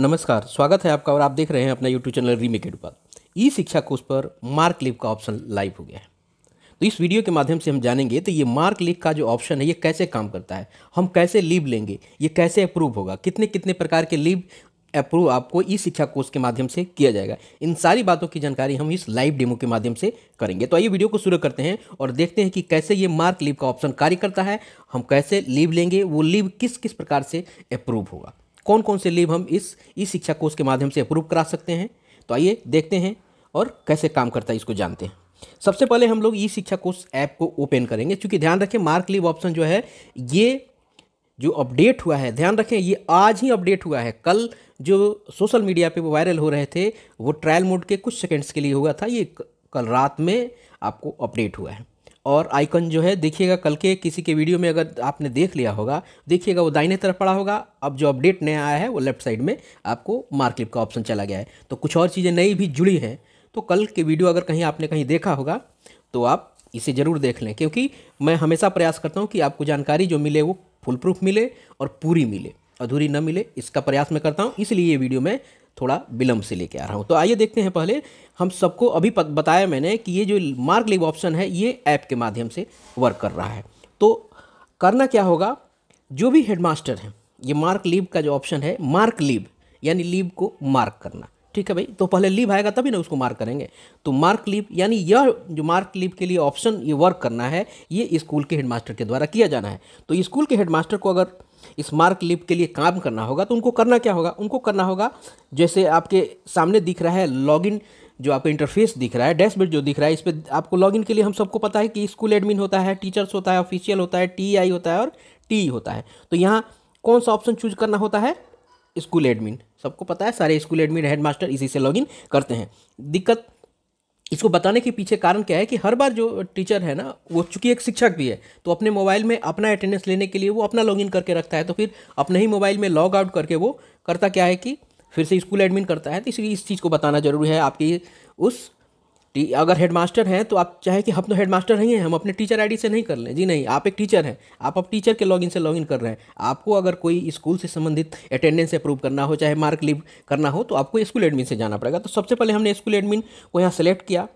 नमस्कार स्वागत है आपका और आप देख रहे हैं अपना यूट्यूब चैनल रीमेक पर ई शिक्षा कोर्स पर मार्क लीव का ऑप्शन लाइव हो गया है तो इस वीडियो के माध्यम से हम जानेंगे तो ये मार्क लीव का जो ऑप्शन है ये कैसे काम करता है हम कैसे लीव लेंगे ये कैसे अप्रूव होगा कितने कितने प्रकार के लीव अप्रूव आपको ई शिक्षा कोर्स के माध्यम से किया जाएगा इन सारी बातों की जानकारी हम इस लाइव डेमो के माध्यम से करेंगे तो आइए वीडियो को शुरू करते हैं और देखते हैं कि कैसे ये मार्क लीव का ऑप्शन कार्य करता है हम कैसे लीव लेंगे वो लीव किस किस प्रकार से अप्रूव होगा कौन कौन से लीव हम इस ई शिक्षा कोर्स के माध्यम से अप्रूव करा सकते हैं तो आइए देखते हैं और कैसे काम करता है इसको जानते हैं सबसे पहले हम लोग ई शिक्षा कोर्स ऐप को ओपन करेंगे क्योंकि ध्यान रखें मार्क लीव ऑप्शन जो है ये जो अपडेट हुआ है ध्यान रखें ये आज ही अपडेट हुआ है कल जो सोशल मीडिया पे वायरल हो रहे थे वो ट्रायल मोड के कुछ सेकंड्स के लिए हुआ था ये कल रात में आपको अपडेट हुआ है और आइकन जो है देखिएगा कल के किसी के वीडियो में अगर आपने देख लिया होगा देखिएगा वो दाहिने तरफ पड़ा होगा अब जो अपडेट नया आया है वो लेफ्ट साइड में आपको मार्कलिप का ऑप्शन चला गया है तो कुछ और चीज़ें नई भी जुड़ी हैं तो कल के वीडियो अगर कहीं आपने कहीं देखा होगा तो आप इसे ज़रूर देख लें क्योंकि मैं हमेशा प्रयास करता हूँ कि आपको जानकारी जो मिले वो फुल प्रूफ मिले और पूरी मिले अधूरी न मिले इसका प्रयास मैं करता हूँ इसलिए ये वीडियो मैं थोड़ा विलम्ब से लेके आ रहा हूँ तो आइए देखते हैं पहले हम सबको अभी बताया मैंने कि ये जो मार्क लिव ऑप्शन है ये ऐप के माध्यम से वर्क कर रहा है तो करना क्या होगा जो भी हेडमास्टर हैं ये मार्क लीव का जो ऑप्शन है मार्क लीव यानी लीव को मार्क करना ठीक है भाई तो पहले लीव आएगा तभी ना उसको मार्क करेंगे तो मार्क लीव यानी यह जो मार्क लीव के लिए ऑप्शन ये वर्क करना है ये स्कूल के हेडमास्टर के द्वारा किया जाना है तो स्कूल के हेडमास्टर को अगर इस मार्क लिप के लिए काम करना होगा तो उनको करना क्या होगा उनको करना होगा जैसे आपके सामने दिख रहा है लॉगिन जो आपका इंटरफेस दिख रहा है डैशबोर्ड जो दिख रहा है इस पर आपको लॉगिन के लिए हम सबको पता है कि स्कूल एडमिन होता है टीचर्स होता है ऑफिशियल होता है टी होता है और टी e होता है तो यहाँ कौन सा ऑप्शन चूज करना होता है स्कूल एडमिन सबको पता है सारे स्कूल एडमिन हेडमास्टर इसी से लॉगिन करते हैं दिक्कत इसको बताने के पीछे कारण क्या है कि हर बार जो टीचर है ना वो चूंकि एक शिक्षक भी है तो अपने मोबाइल में अपना अटेंडेंस लेने के लिए वो अपना लॉगिन करके रखता है तो फिर अपने ही मोबाइल में लॉग आउट करके वो करता क्या है कि फिर से स्कूल एडमिन करता है तो इसलिए इस चीज़ को बताना जरूरी है आपकी उस अगर हेडमास्टर हैं तो आप चाहे कि हम तो हेडमास्टर ही हैं हम अपने टीचर आईडी से नहीं कर लें जी नहीं आप एक टीचर हैं आप अब टीचर के लॉगिन से लॉगिन कर रहे हैं आपको अगर कोई स्कूल से संबंधित अटेंडेंस अप्रूव करना हो चाहे मार्क लीव करना हो तो आपको स्कूल एडमिन से जाना पड़ेगा तो सबसे पहले हमने स्कूल एडमिन को यहाँ सेलेक्ट किया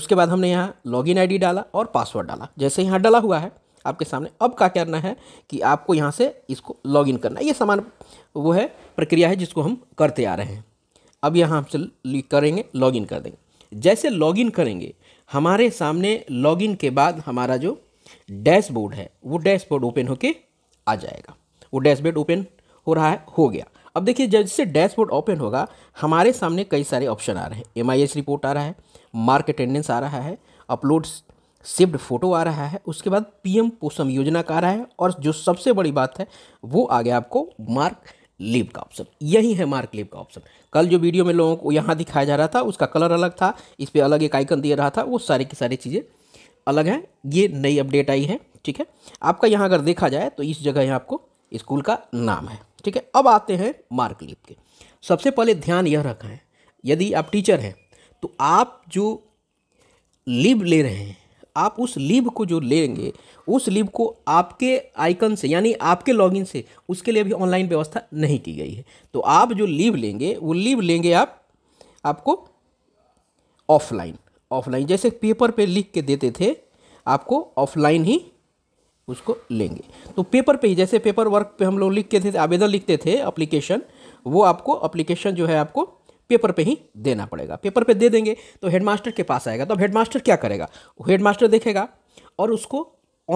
उसके बाद हमने यहाँ लॉगिन आईडी डाला और पासवर्ड डाला जैसे यहाँ डाला हुआ है आपके सामने अब क्या करना है कि आपको यहाँ से इसको लॉगिन करना है ये समान वो है प्रक्रिया है जिसको हम करते आ रहे हैं अब यहाँ हमसे करेंगे लॉगिन कर देंगे जैसे लॉगिन करेंगे हमारे सामने लॉगिन के बाद हमारा जो डैशबोर्ड है वो डैशबोर्ड ओपन होके आ जाएगा वो डैशबोर्ड ओपन हो रहा है हो गया अब देखिए जैसे डैशबोर्ड ओपन होगा हमारे सामने कई सारे ऑप्शन आ रहे हैं एम रिपोर्ट आ रहा है मार्क अटेंडेंस आ रहा है अपलोड सेव्ड फोटो आ रहा है उसके बाद पीएम पोषण योजना का आ रहा है और जो सबसे बड़ी बात है वो आ गया आपको मार्क लीव का ऑप्शन यही है मार्क लीव का ऑप्शन कल जो वीडियो में लोगों को यहाँ दिखाया जा रहा था उसका कलर अलग था इस पर अलग एक आइकन दिया रहा था वो सारी की सारी चीज़ें अलग हैं ये नई अपडेट आई है ठीक है आपका यहाँ अगर देखा जाए तो इस जगह यहाँ आपको स्कूल का नाम है ठीक है अब आते हैं मार्क लिप के सबसे पहले ध्यान यह रखा है यदि आप टीचर हैं तो आप जो लीव ले रहे हैं आप उस लीव को जो लेंगे उस लीव को आपके आइकन से यानी आपके लॉगिन से उसके लिए अभी ऑनलाइन व्यवस्था नहीं की गई है तो आप जो लीव लेंगे वो लीव लेंगे आप आपको ऑफलाइन ऑफलाइन जैसे पेपर पे लिख के देते थे आपको ऑफलाइन ही उसको लेंगे तो पेपर पे ही जैसे पेपर वर्क पे हम लोग लिख के थे आवेदन लिखते थे अप्लीकेशन वो आपको अप्लीकेशन जो है आपको पेपर पे ही देना पड़ेगा पेपर पे दे देंगे तो हेडमास्टर के पास आएगा तो अब हेडमास्टर क्या करेगा हेडमास्टर देखेगा और उसको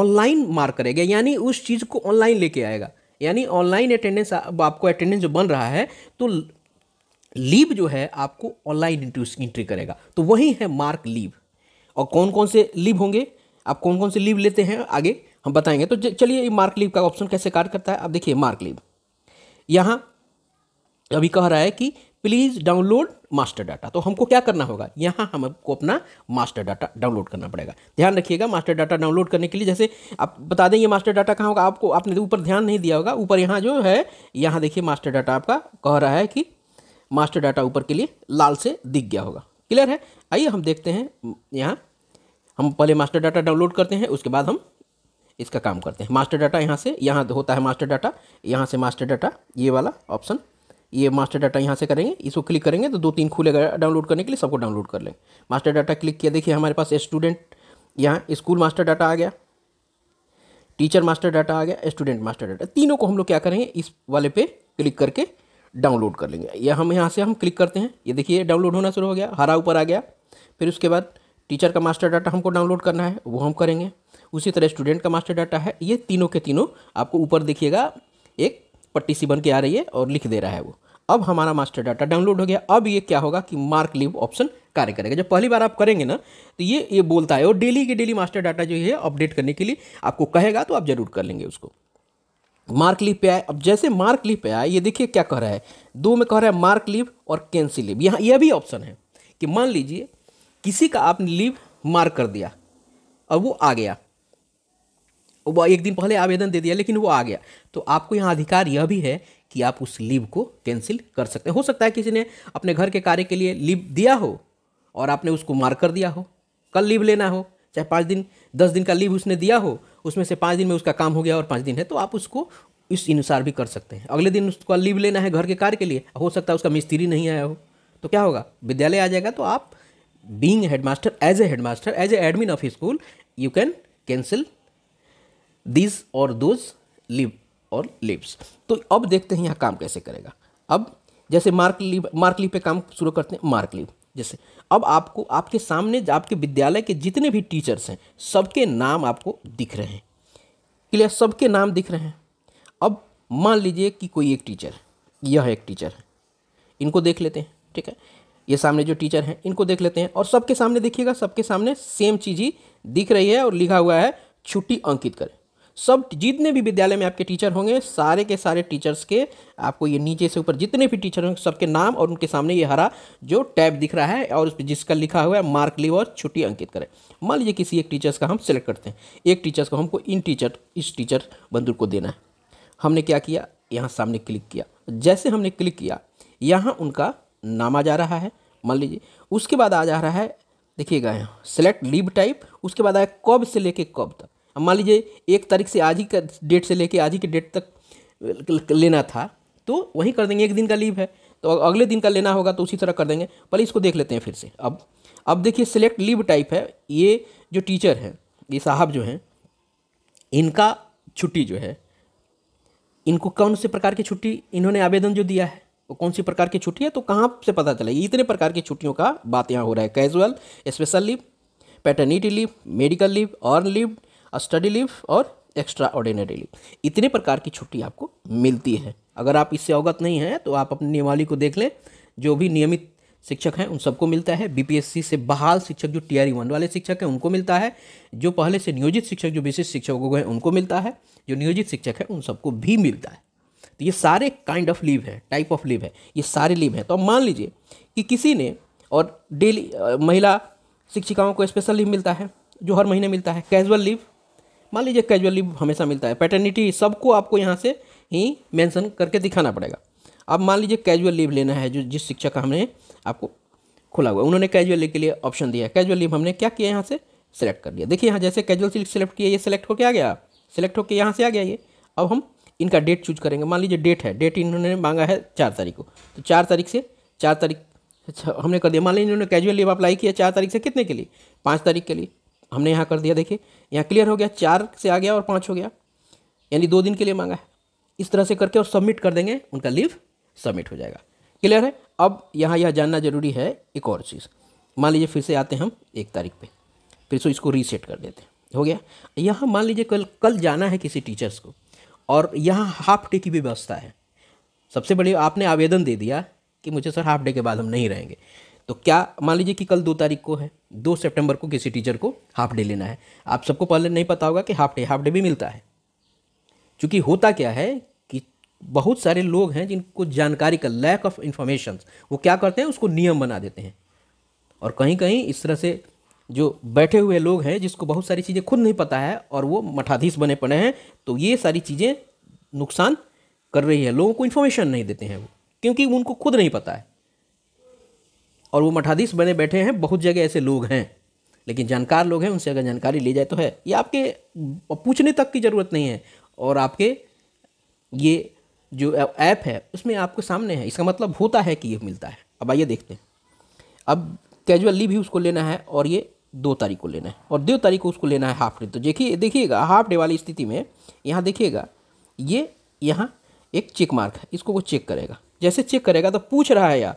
ऑनलाइन मार्क करेगा यानी उस चीज़ को ऑनलाइन लेके आएगा यानी ऑनलाइन अटेंडेंस आपको अटेंडेंस जो बन रहा है तो लीव जो है आपको ऑनलाइन इंट्री करेगा तो वही है मार्क लीव और कौन कौन से लीव होंगे आप कौन कौन से लीव लेते हैं आगे हम बताएंगे तो चलिए ये मार्क लीव का ऑप्शन कैसे कार्य करता है आप देखिए मार्क लीव यहाँ अभी कह रहा है कि प्लीज़ डाउनलोड मास्टर डाटा तो हमको क्या करना होगा यहाँ हमको अपना मास्टर डाटा डाउनलोड करना पड़ेगा ध्यान रखिएगा मास्टर डाटा डाउनलोड करने के लिए जैसे आप बता दें ये मास्टर डाटा कहाँ होगा आपको आपने तो ऊपर ध्यान नहीं दिया होगा ऊपर यहाँ जो है यहाँ देखिए मास्टर डाटा आपका कह रहा है कि मास्टर डाटा ऊपर के लिए लाल से दिख गया होगा क्लियर है आइए हम देखते हैं यहाँ हम पहले मास्टर डाटा डाउनलोड करते हैं उसके बाद हम इसका काम करते हैं मास्टर डाटा यहाँ से यहाँ होता है मास्टर डाटा यहाँ से मास्टर डाटा ये वाला ऑप्शन ये मास्टर डाटा यहाँ से करेंगे इसको क्लिक करेंगे तो दो तीन खुलेगा डाउनलोड करने के लिए सबको डाउनलोड कर लेंगे मास्टर डाटा क्लिक किया देखिए हमारे पास स्टूडेंट यहाँ स्कूल मास्टर डाटा आ गया टीचर मास्टर डाटा आ गया स्टूडेंट मास्टर डाटा तीनों को हम लोग क्या करेंगे इस वाले पे क्लिक करके डाउनलोड कर लेंगे या हम यहाँ से हम क्लिक करते हैं ये देखिए डाउनलोड होना शुरू हो गया हरा ऊपर आ गया फिर उसके बाद टीचर का मास्टर डाटा हमको डाउनलोड करना है वो हम करेंगे उसी तरह स्टूडेंट का मास्टर डाटा है ये तीनों के तीनों आपको ऊपर देखिएगा एक पट्टी सी बन के आ रही है और लिख दे रहा है वो अब हमारा मास्टर डाटा डाउनलोड हो गया अब ये क्या होगा कि मार्क लिव ऑप्शन कार्य करेगा जब पहली बार आप करेंगे ना तो ये ये बोलता है और डेली के डेली मास्टर डाटा जो है अपडेट करने के लिए आपको कहेगा तो आप जरूर कर लेंगे उसको मार्क लीव पे आए अब जैसे मार्क लीव पे आए ये देखिए क्या कह रहा है दो में कह रहा है मार्क लिव और कैंसिल लिव यहाँ यह भी ऑप्शन है कि मान लीजिए किसी का आपने लिव मार्क कर दिया अब वो आ गया वो एक दिन पहले आवेदन दे दिया लेकिन वो आ गया तो आपको यहाँ अधिकार यह भी है कि आप उस लीव को कैंसिल कर सकते हैं हो सकता है किसी ने अपने घर के कार्य के लिए लीव दिया हो और आपने उसको मार कर दिया हो कल लीव लेना हो चाहे पाँच दिन दस दिन का लीव उसने दिया हो उसमें से पाँच दिन में उसका काम हो गया और पाँच दिन है तो आप उसको इस अनुसार भी कर सकते हैं अगले दिन उसका लीव लेना है घर के कार्य के लिए हो सकता है उसका मिस्त्री नहीं आया हो तो क्या होगा विद्यालय आ जाएगा तो आप being headmaster as a headmaster as a admin of school you can cancel this or those leave or leaves तो अब देखते हैं यहाँ काम कैसे करेगा अब जैसे मार्क लीव मार्क लीव पे काम शुरू करते हैं मार्क लीव जैसे अब आपको आपके सामने आपके विद्यालय के जितने भी टीचर्स हैं सबके नाम आपको दिख रहे हैं क्लियर सबके नाम दिख रहे हैं अब मान लीजिए कि कोई एक टीचर यह एक टीचर है इनको देख लेते हैं ठीक है ये सामने जो टीचर हैं इनको देख लेते हैं और सबके सामने देखिएगा सबके सामने सेम चीज़ ही दिख रही है और लिखा हुआ है छुट्टी अंकित करें सब जितने भी विद्यालय में आपके टीचर होंगे सारे के सारे टीचर्स के आपको ये नीचे से ऊपर जितने भी टीचर होंगे सबके नाम और उनके सामने ये हरा जो टैब दिख रहा है और उस पर जिसका लिखा हुआ है मार्क लीव और छुट्टी अंकित करें मान लीजिए किसी एक टीचर्स का हम सेलेक्ट करते हैं एक टीचर्स को हमको इन टीचर इस टीचर बंदूक को देना है हमने क्या किया यहाँ सामने क्लिक किया जैसे हमने क्लिक किया यहाँ उनका नाम आ जा रहा है मान लीजिए उसके बाद आ जा रहा है देखिएगा यहाँ सेलेक्ट लीव टाइप उसके बाद आया कब से लेके कब तक अब मान लीजिए एक तारीख से आज ही का डेट से लेके आज ही के डेट तक लेना था तो वहीं कर देंगे एक दिन का लीव है तो अगले दिन का लेना होगा तो उसी तरह कर देंगे पहले इसको देख लेते हैं फिर से अब अब देखिए सिलेक्ट लीव टाइप है ये जो टीचर हैं ये साहब जो हैं इनका छुट्टी जो है इनको कौन से प्रकार की छुट्टी इन्होंने आवेदन जो दिया है वो कौन सी प्रकार की छुट्टी है तो कहाँ से पता ये इतने प्रकार की छुट्टियों का बात यहाँ हो रहा है casual special leave paternity leave medical leave earn leave study leave और एक्स्ट्रा ऑर्डिनरी लीव इतने प्रकार की छुट्टी आपको मिलती है अगर आप इससे अवगत नहीं हैं तो आप अपनी नियमावली को देख लें जो भी नियमित शिक्षक हैं उन सबको मिलता है बीपीएससी से बहाल शिक्षक जो टीआरई वन e वाले शिक्षक हैं उनको मिलता है जो पहले से नियोजित शिक्षक जो विशेष शिक्षकों को हैं उनको मिलता है जो नियोजित शिक्षक हैं उन सबको भी मिलता है तो ये सारे काइंड ऑफ लीव है टाइप ऑफ लीव है ये सारे लीव हैं तो अब मान लीजिए कि किसी ने और डेली महिला शिक्षिकाओं को स्पेशल लीव मिलता है जो हर महीने मिलता है कैजुअल लीव मान लीजिए कैजुअल लीव हमेशा मिलता है पैटर्निटी सबको आपको यहाँ से ही मेंशन करके दिखाना पड़ेगा अब मान लीजिए कैजुअल लीव लेना है जो जिस शिक्षक का हमने आपको खुला हुआ उन्होंने कैजुअल लीव के लिए ऑप्शन दिया है कैजुअल लीव हमने क्या किया यहाँ से सिलेक्ट कर लिया देखिए यहाँ जैसे कैजुअल लीव सेलेक्ट किया ये सिलेक्ट होकर आ गया सिलेक्ट होकर यहाँ से आ गया ये अब हम इनका डेट चूज करेंगे मान लीजिए डेट है डेट इन्होंने मांगा है चार तारीख को तो चार तारीख से चार तारीख अच्छा हमने कर दिया मान लीजिए इन्होंने कैजुअल लीव अप्लाई किया चार तारीख से कितने के लिए पाँच तारीख के लिए हमने यहाँ कर दिया देखिए यहाँ क्लियर हो गया चार से आ गया और पाँच हो गया यानी दो दिन के लिए मांगा है इस तरह से करके और सबमिट कर देंगे उनका लीव सबमिट हो जाएगा क्लियर है अब यहाँ यह जानना जरूरी है एक और चीज़ मान लीजिए फिर से आते हैं हम एक तारीख पे फिर से इसको रीसेट कर देते हैं हो गया यहाँ मान लीजिए कल कल जाना है किसी टीचर्स को और यहाँ हाफ डे की भी व्यवस्था है सबसे बड़ी आपने आवेदन दे दिया कि मुझे सर हाफ डे के बाद हम नहीं रहेंगे तो क्या मान लीजिए कि कल दो तारीख को है दो सितंबर को किसी टीचर को हाफ डे लेना है आप सबको पहले नहीं पता होगा कि हाफ डे हाफ डे भी मिलता है चूँकि होता क्या है कि बहुत सारे लोग हैं जिनको जानकारी का लैक ऑफ इन्फॉर्मेशन वो क्या करते हैं उसको नियम बना देते हैं और कहीं कहीं इस तरह से जो बैठे हुए लोग हैं जिसको बहुत सारी चीज़ें खुद नहीं पता है और वो मठाधीश बने पड़े हैं तो ये सारी चीज़ें नुकसान कर रही है लोगों को इन्फॉर्मेशन नहीं देते हैं वो क्योंकि उनको खुद नहीं पता है और वो मठाधीश बने बैठे हैं बहुत जगह ऐसे लोग हैं लेकिन जानकार लोग हैं उनसे अगर जानकारी ली जाए तो है ये आपके पूछने तक की ज़रूरत नहीं है और आपके ये जो ऐप है उसमें आपके सामने है इसका मतलब होता है कि ये मिलता है अब आइए देखते हैं अब कैजुअली भी उसको लेना है और ये दो तारीख को लेना है और दो तारीख को उसको लेना है हाफ डे तो देखिए देखिएगा हाफ डे वाली स्थिति में यहाँ देखिएगा ये यहाँ एक चेक मार्क है इसको वो चेक करेगा जैसे चेक करेगा तो पूछ रहा है यार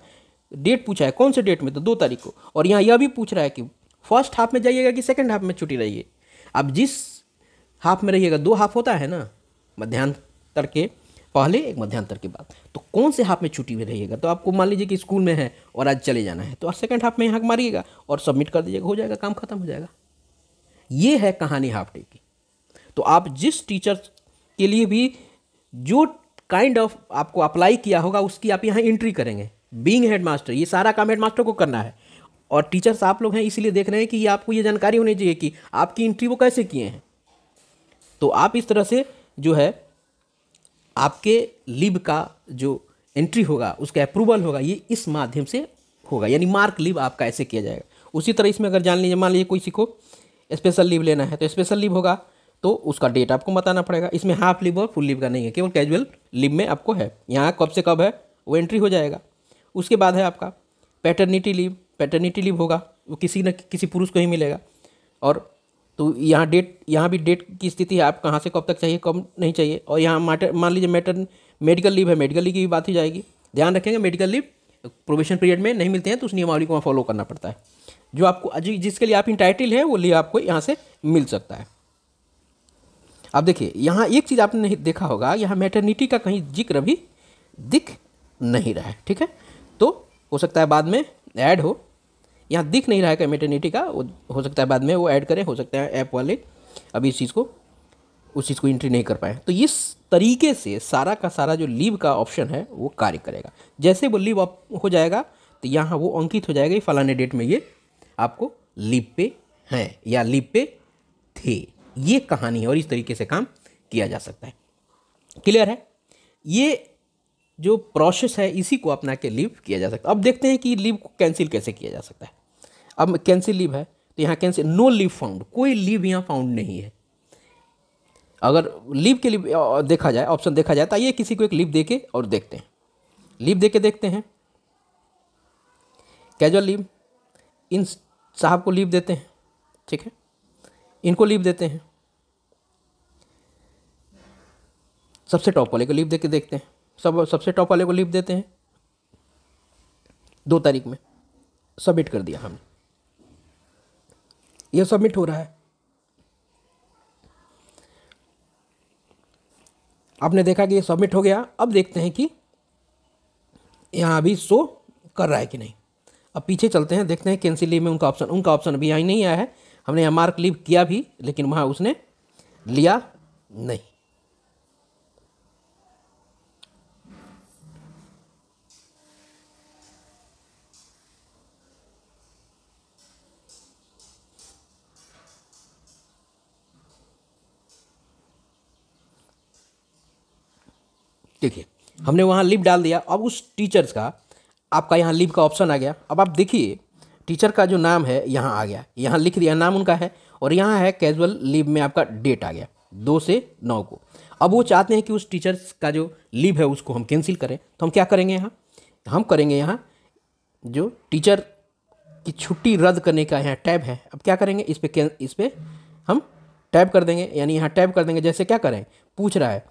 डेट पूछा है कौन से डेट में तो दो तारीख को और यहाँ यह भी पूछ रहा है कि फर्स्ट हाफ में जाइएगा कि सेकेंड हाफ में छुट्टी रहिए अब जिस हाफ में रहिएगा दो हाफ होता है ना मध्यांतर के पहले एक मध्यांतर के बाद तो कौन से हाफ में छुट्टी में रहिएगा तो आपको मान लीजिए कि स्कूल में है और आज चले जाना है तो आप सेकेंड हाफ में यहाँ मारिएगा और सबमिट कर दीजिएगा हो जाएगा काम खत्म हो जाएगा ये है कहानी हाफ डे की तो आप जिस टीचर के लिए भी जो काइंड kind ऑफ of आपको अप्लाई किया होगा उसकी आप यहाँ एंट्री करेंगे बींग हेड मास्टर ये सारा काम हेड मास्टर को करना है और टीचर्स आप लोग हैं इसीलिए देख रहे हैं कि ये आपको ये जानकारी होनी चाहिए कि आपकी इंट्री वो कैसे किए हैं तो आप इस तरह से जो है आपके लिब का जो एंट्री होगा उसका अप्रूवल होगा ये इस माध्यम से होगा यानी मार्क लिब आपका ऐसे किया जाएगा उसी तरह इसमें अगर जान लीजिए मान लीजिए कोई सीखो स्पेशल लीव लेना है तो स्पेशल लीव होगा तो उसका डेट आपको बताना पड़ेगा इसमें हाफ लीव और फुल लीव का नहीं है केवल कैजुअल लीव में आपको है यहाँ कब से कब है वो एंट्री हो जाएगा उसके बाद है आपका पैटर्निटी लीव पैटर्निटी लीव होगा वो किसी न किसी पुरुष को ही मिलेगा और तो यहाँ डेट यहाँ भी डेट की स्थिति है आप कहाँ से कब तक चाहिए कब नहीं चाहिए और यहाँ मैटर मान लीजिए मैटर मेडिकल लीव है मेडिकल लीव की भी बात ही जाएगी ध्यान रखेंगे मेडिकल लीव प्रोबेशन पीरियड में नहीं मिलते हैं तो उस नियमावली को वहाँ फॉलो करना पड़ता है जो आपको जिसके लिए आप इंटाइटल हैं वो लीव आपको यहाँ से मिल सकता है अब देखिए यहाँ एक चीज़ आपने नहीं देखा होगा यहाँ मैटर्निटी का कहीं जिक्र भी दिख नहीं रहा है ठीक है तो हो सकता है बाद में ऐड हो यहाँ दिख नहीं रहा है मेटर्निटी का वो हो सकता है बाद में वो ऐड करें हो सकता है ऐप वाले अभी इस चीज़ को उस चीज़ को एंट्री नहीं कर पाए तो इस तरीके से सारा का सारा जो लीव का ऑप्शन है वो कार्य करेगा जैसे वो लीव हो जाएगा तो यहाँ वो अंकित हो जाएगा फलाने डेट में ये आपको लीव पे हैं या लीव पे थे ये कहानी है और इस तरीके से काम किया जा सकता है क्लियर है ये जो प्रोसेस है इसी को अपना के लीव किया जा सकता है अब देखते हैं कि लीव को कैंसिल कैसे किया जा सकता है अब कैंसिल लीव है तो यहाँ कैंसिल नो लीव फाउंड कोई लीव यहाँ फाउंड नहीं है अगर लीव के लिए देखा जाए ऑप्शन देखा जाए तो आइए किसी को एक लीव दे के और देखते हैं लीव दे के देखते हैं कैजुअल लीव इन साहब को लीव देते हैं ठीक है इनको लीव देते हैं सबसे टॉप वाले को लीव दे के देखते हैं सब सबसे टॉप वाले को लीव देते हैं दो तारीख में सबमिट कर दिया हमने यह सबमिट हो रहा है आपने देखा कि ये सबमिट हो गया अब देखते हैं कि यहाँ अभी शो कर रहा है कि नहीं अब पीछे चलते हैं देखते हैं कैंसिल लीव में उनका ऑप्शन उनका ऑप्शन अभी यहाँ नहीं आया है हमने यहाँ मार्क लीव किया भी लेकिन वहाँ उसने लिया नहीं देखिए हमने वहाँ लिप डाल दिया अब उस टीचर्स का आपका यहाँ लिप का ऑप्शन आ गया अब आप देखिए टीचर का जो नाम है यहाँ आ गया यहाँ लिख दिया नाम उनका है और यहाँ है कैजुअल लीव में आपका डेट आ गया दो से नौ को अब वो चाहते हैं कि उस टीचर्स का जो लीव है उसको हम कैंसिल करें तो हम क्या करेंगे यहाँ हम करेंगे यहाँ जो टीचर की छुट्टी रद्द करने का यहाँ टैब है अब क्या करेंगे इस पर इस पर हम टैब कर देंगे यानी यहाँ टैब कर देंगे जैसे क्या करें पूछ रहा है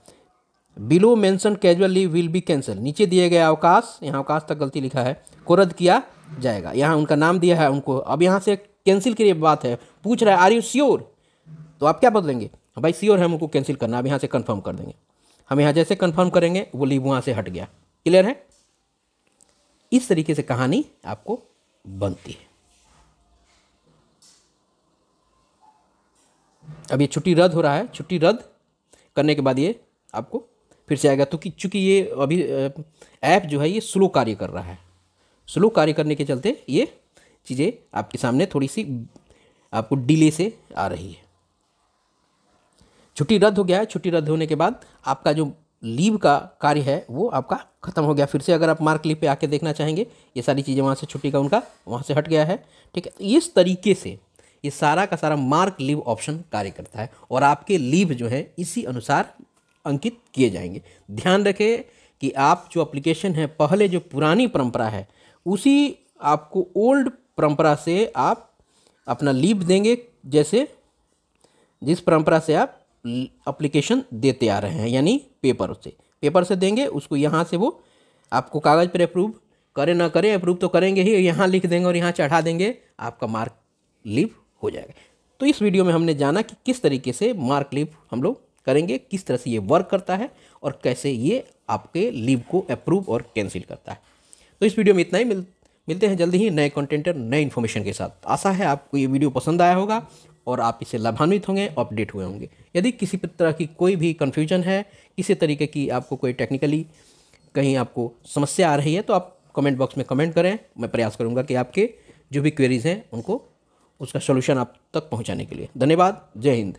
below mention casual leave will be cancel नीचे दिए गए अवकाश यहाँ अवकाश तक गलती लिखा है को रद्द किया जाएगा यहाँ उनका नाम दिया है उनको अब यहाँ से कैंसिल के लिए बात है पूछ रहा है आर यू श्योर तो आप क्या बदलेंगे भाई श्योर है उनको कैंसिल करना अब यहाँ से कन्फर्म कर देंगे हम यहाँ जैसे कन्फर्म करेंगे वो लीव वहाँ से हट गया क्लियर है इस तरीके से कहानी आपको बनती है अब ये छुट्टी रद्द हो रहा है छुट्टी रद्द करने के बाद ये आपको फिर से आएगा तो कि चूँकि ये अभी ऐप जो है ये स्लो कार्य कर रहा है स्लो कार्य करने के चलते ये चीज़ें आपके सामने थोड़ी सी आपको डिले से आ रही है छुट्टी रद्द हो गया है छुट्टी रद्द होने के बाद आपका जो लीव का कार्य है वो आपका ख़त्म हो गया फिर से अगर आप मार्क लीव पे आके देखना चाहेंगे ये सारी चीज़ें वहाँ से छुट्टी का उनका वहाँ से हट गया है ठीक है तो इस तरीके से ये सारा का सारा मार्क लीव ऑप्शन कार्य करता है और आपके लीव जो है इसी अनुसार अंकित किए जाएंगे ध्यान रखें कि आप जो एप्लीकेशन है पहले जो पुरानी परंपरा है उसी आपको ओल्ड परंपरा से आप अपना लीव देंगे जैसे जिस परंपरा से आप एप्लीकेशन देते आ रहे हैं यानी पेपर से पेपर से देंगे उसको यहाँ से वो आपको कागज़ पर अप्रूव करें ना करें अप्रूव तो करेंगे ही यहाँ लिख देंगे और यहाँ चढ़ा देंगे आपका मार्क लीव हो जाएगा तो इस वीडियो में हमने जाना कि किस तरीके से मार्क लीव हम लोग करेंगे किस तरह से ये वर्क करता है और कैसे ये आपके लीव को अप्रूव और कैंसिल करता है तो इस वीडियो में इतना ही मिल मिलते हैं जल्दी ही नए कंटेंट और नए इन्फॉर्मेशन के साथ आशा है आपको ये वीडियो पसंद आया होगा और आप इसे लाभान्वित होंगे अपडेट हुए होंगे यदि किसी तरह की कोई भी कन्फ्यूजन है किसी तरीके की आपको कोई टेक्निकली कहीं आपको समस्या आ रही है तो आप कमेंट बॉक्स में कमेंट करें मैं प्रयास करूँगा कि आपके जो भी क्वेरीज़ हैं उनको उसका सोल्यूशन आप तक पहुँचाने के लिए धन्यवाद जय हिंद